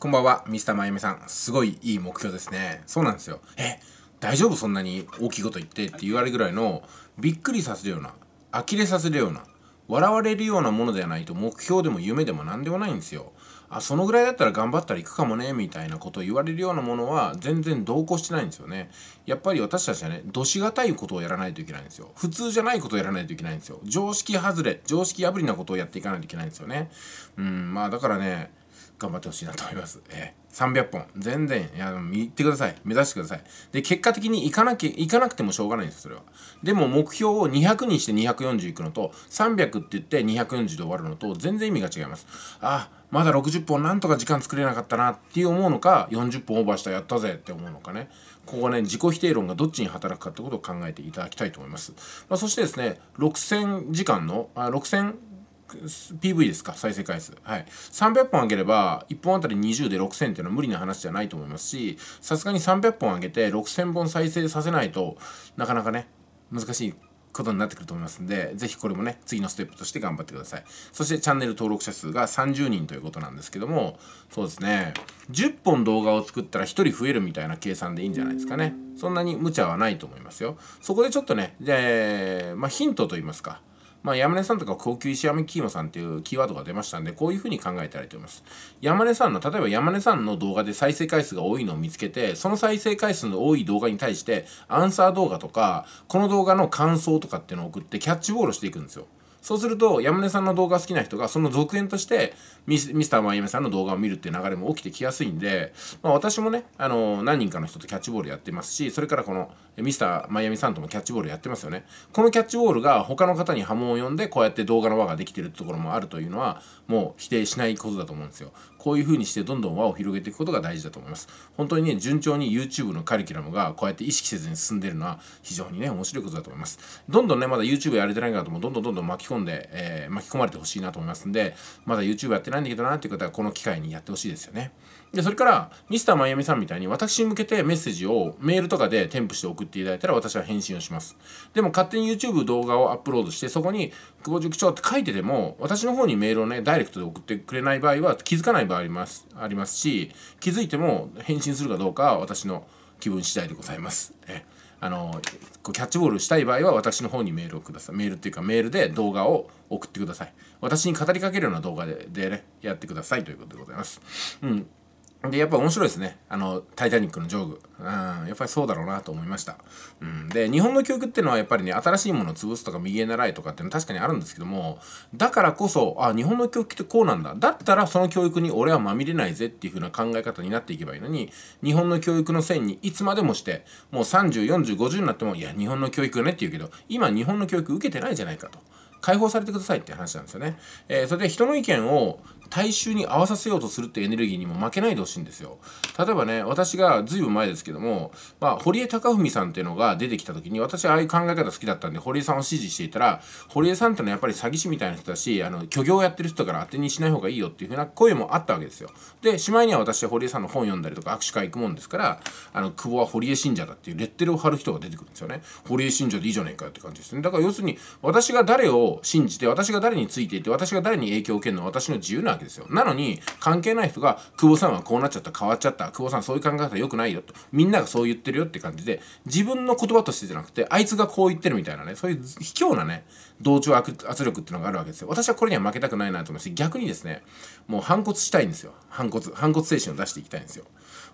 こんばんは、ミスターまゆみさん。すごいいい目標ですね。そうなんですよ。え、大丈夫そんなに大きいこと言ってって言われるぐらいの、びっくりさせるような、呆れさせるような、笑われるようなものではないと目標でも夢でも何でもないんですよ。あ、そのぐらいだったら頑張ったら行くかもね、みたいなことを言われるようなものは全然同行してないんですよね。やっぱり私たちはね、どしがたいことをやらないといけないんですよ。普通じゃないことをやらないといけないんですよ。常識外れ、常識破りなことをやっていかないといけないんですよね。うん、まあだからね、頑張ってほしいなと思います。えー、300本。全然、いや、行ってください。目指してください。で、結果的に行かなきゃ、行かなくてもしょうがないんです、それは。でも、目標を200にして240いくのと、300って言って240で終わるのと、全然意味が違います。あ、まだ60本なんとか時間作れなかったなって思うのか、40本オーバーしたやったぜって思うのかね。ここはね、自己否定論がどっちに働くかってことを考えていただきたいと思います。まあ、そしてですね、6000時間の、あ6000 PV ですか、再生回数。はい。300本上げれば、1本あたり20で6000っていうのは無理な話じゃないと思いますし、さすがに300本上げて6000本再生させないとなかなかね、難しいことになってくると思いますんで、ぜひこれもね、次のステップとして頑張ってください。そしてチャンネル登録者数が30人ということなんですけども、そうですね、10本動画を作ったら1人増えるみたいな計算でいいんじゃないですかね。そんなに無茶はないと思いますよ。そこでちょっとね、で、まあ、ヒントと言いますか、まあ、山根さんとか高級石山キーマさんっていうキーワードが出ましたんで、こういうふうに考えていりと思います。山根さんの、例えば山根さんの動画で再生回数が多いのを見つけて、その再生回数の多い動画に対して、アンサー動画とか、この動画の感想とかっていうのを送ってキャッチボールしていくんですよ。そうすると、山根さんの動画好きな人が、その続編として、ミスミスターマイエメさんの動画を見るっていう流れも起きてきやすいんで、まあ、私もね、あの、何人かの人とキャッチボールやってますし、それからこの、ミスターマイアミさんともキャッチボールやってますよね。このキャッチボールが他の方に波紋を呼んで、こうやって動画の輪ができてるってところもあるというのは、もう否定しないことだと思うんですよ。こういう風にしてどんどん輪を広げていくことが大事だと思います。本当にね、順調に YouTube のカリキュラムがこうやって意識せずに進んでるのは、非常にね、面白いことだと思います。どんどんね、まだ YouTube やれてない方も、どんどんどんどん巻き込んで、えー、巻き込まれてほしいなと思いますんで、まだ YouTube やってないんだけどなっていう方はこの機会にやってほしいですよね。で、それから、ミスターマイアミさんみたいに私に向けてメッセージをメールとかで添付して送っていただいたら私は返信をします。でも勝手に YouTube 動画をアップロードして、そこに久保塾長って書いてても、私の方にメールをね、ダイレクトで送ってくれない場合は気づかない場合あります、ありますし、気づいても返信するかどうかは私の気分次第でございます。えあのこうキャッチボールしたい場合は私の方にメールをくださいメールっていうかメールで動画を送ってください私に語りかけるような動画ででねやってくださいということでございますうんで、やっぱ面白いですね。あの、タイタニックのジョーグ。うん、やっぱりそうだろうなと思いました。うん。で、日本の教育っていうのはやっぱりね、新しいものを潰すとか、右へ習いとかっていうのは確かにあるんですけども、だからこそ、あ、日本の教育ってこうなんだ。だったらその教育に俺はまみれないぜっていう風な考え方になっていけばいいのに、日本の教育の線にいつまでもして、もう30、40、50になっても、いや、日本の教育ねって言うけど、今日本の教育受けてないじゃないかと。解放されてくださいって話なんですよね。えー、それで人の意見を大衆に合わさせようとするってエネルギーにも負けないでほしいんですよ。例えばね、私がずいぶん前ですけども、まあ、堀江貴文さんっていうのが出てきた時に、私はああいう考え方好きだったんで、堀江さんを支持していたら、堀江さんってのはやっぱり詐欺師みたいな人だし、あの、虚業やってる人だから当てにしない方がいいよっていうふうな声もあったわけですよ。で、しまいには私は堀江さんの本読んだりとか握手会行くもんですから、あの、久保は堀江信者だっていうレッテルを貼る人が出てくるんですよね。堀江信者でいいじゃないかって感じですね。だから要するに、私が誰を信じて、私が誰についていて、私が誰に影響を受けるのは私の自由なけですよ。なのに、関係ない人が、久保さんはこうなっちゃった、変わっちゃった、久保さんそういう考え方良くないよと、みんながそう言ってるよって感じで、自分の言葉としてじゃなくて、あいつがこう言ってるみたいなね、そういう卑怯なね、同調圧力っていうのがあるわけですよ。私はこれには負けたくないなと思うし、逆にですね、もう反骨したいんですよ。反骨、反骨精神を出していきたいんですよ。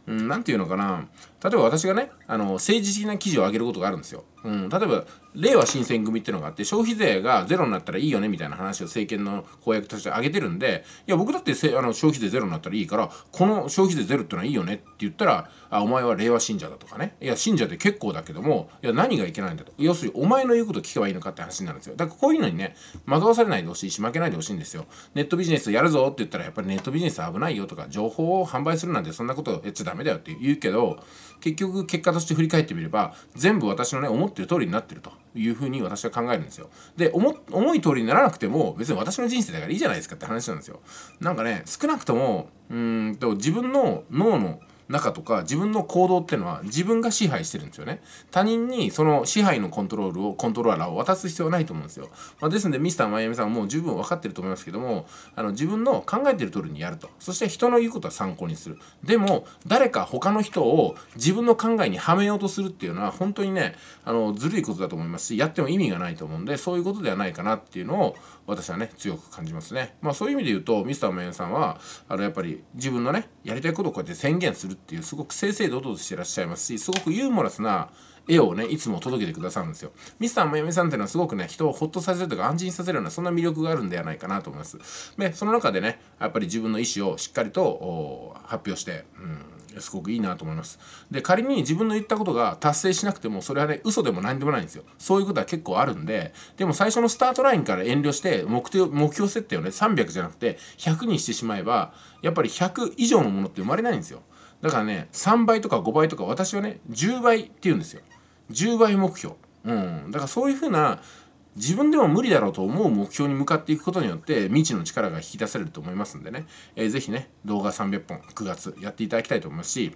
うん、なんていうのかな、例えば私がね、あの、政治的な記事を上げることがあるんですよ。うん、例えばれいわ新選組っていうのがあって消費税がゼロになったらいいよねみたいな話を政権の公約として挙げてるんでいや僕だってせあの消費税ゼロになったらいいからこの消費税ゼロってのはいいよねって言ったらあお前は令和信者だとかねいや信者って結構だけどもいや何がいけないんだと要するにお前の言うこと聞けばいいのかって話になるんですよだからこういうのにね惑わされないでほしいし負けないでほしいんですよネットビジネスやるぞって言ったらやっぱりネットビジネス危ないよとか情報を販売するなんてそんなことやっちゃダメだよって言うけど結局結果として振り返ってみれば全部私のね思っってる通りになってるというふうに私は考えるんですよ。で思思い通りにならなくても別に私の人生だからいいじゃないですかって話なんですよ。なんかね少なくともうんと自分の脳の中とか自分の行動っていうのは自分が支配してるんですよね他人にその支配のコントロールをコントローラーを渡す必要はないと思うんですよ、まあ、ですのでミスターマイアミさんはもう十分分かってると思いますけどもあの自分の考えてる通りにやるとそして人の言うことは参考にするでも誰か他の人を自分の考えにはめようとするっていうのは本当にねあのずるいことだと思いますしやっても意味がないと思うんでそういうことではないかなっていうのを私はね強く感じますねまあそういう意味で言うとミスターマイアミさんはあのやっぱり自分のねやりたいことをこうやって宣言するっていうすごく正々堂々としてらっしゃいますしすごくユーモラスな絵をねいつも届けてくださるんですよ。ミスターも嫁さんっていうのはすごくね人をほっとさせるとか安心させるようなそんな魅力があるんではないかなと思います。でその中でねやっぱり自分の意思をしっかりと発表して、うん、すごくいいなと思います。で仮に自分の言ったことが達成しなくてもそれはね嘘でも何でもないんですよ。そういうことは結構あるんででも最初のスタートラインから遠慮して目標目標設定をね300じゃなくて100にしてしまえばやっぱり100以上のものって生まれないんですよ。だからね3倍とか5倍とか私はね10倍って言うんですよ10倍目標うんだからそういうふうな自分でも無理だろうと思う目標に向かっていくことによって未知の力が引き出されると思いますんでね、えー、ぜひね動画300本9月やっていただきたいと思いますし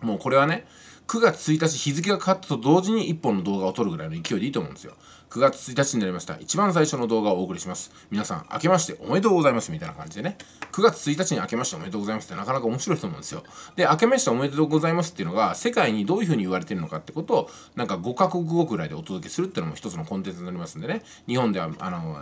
もうこれはね9月1日日付が変わったと同時に1本の動画を撮るぐらいの勢いでいいと思うんですよ。9月1日になりました。一番最初の動画をお送りします。皆さん、明けましておめでとうございますみたいな感じでね。9月1日に明けましておめでとうございますってなかなか面白いと思うんですよ。で、明けましておめでとうございますっていうのが、世界にどういうふうに言われてるのかってことを、なんか5カ国語くらいでお届けするっていうのも一つのコンテンツになりますんでね。日本では、あの、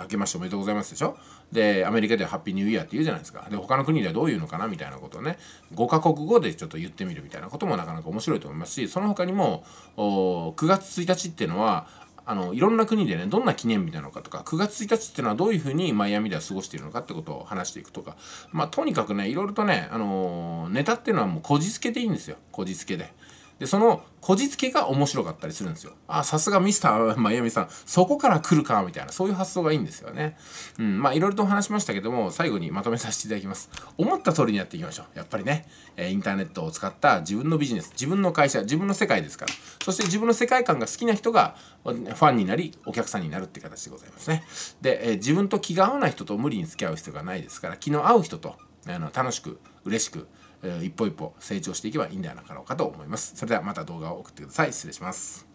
明けましておめでとうございますでしょでアメリカではハッピーニューイヤーって言うじゃないですかで他の国ではどういうのかなみたいなことをね5カ国語でちょっと言ってみるみたいなこともなかなか面白いと思いますしその他にも9月1日っていうのはあのいろんな国でねどんな記念日なのかとか9月1日っていうのはどういうふうにマイアミでは過ごしているのかってことを話していくとかまあとにかくねいろいろとね、あのー、ネタっていうのはもうこじつけでいいんですよこじつけで。でそのこじつけが面白かったりするんですよ。あ、さすがミスターマイアミさん、そこから来るか、みたいな、そういう発想がいいんですよね。うん、まあいろいろと話しましたけども、最後にまとめさせていただきます。思った通りにやっていきましょう。やっぱりね、インターネットを使った自分のビジネス、自分の会社、自分の世界ですから。そして自分の世界観が好きな人がファンになり、お客さんになるって形でございますね。で、え自分と気が合わない人と無理に付き合う必要がないですから、気の合う人と、あの楽しく、嬉しく、えー、一歩一歩成長していけばいいんではなかろうかと思います。それではまた動画を送ってください。失礼します。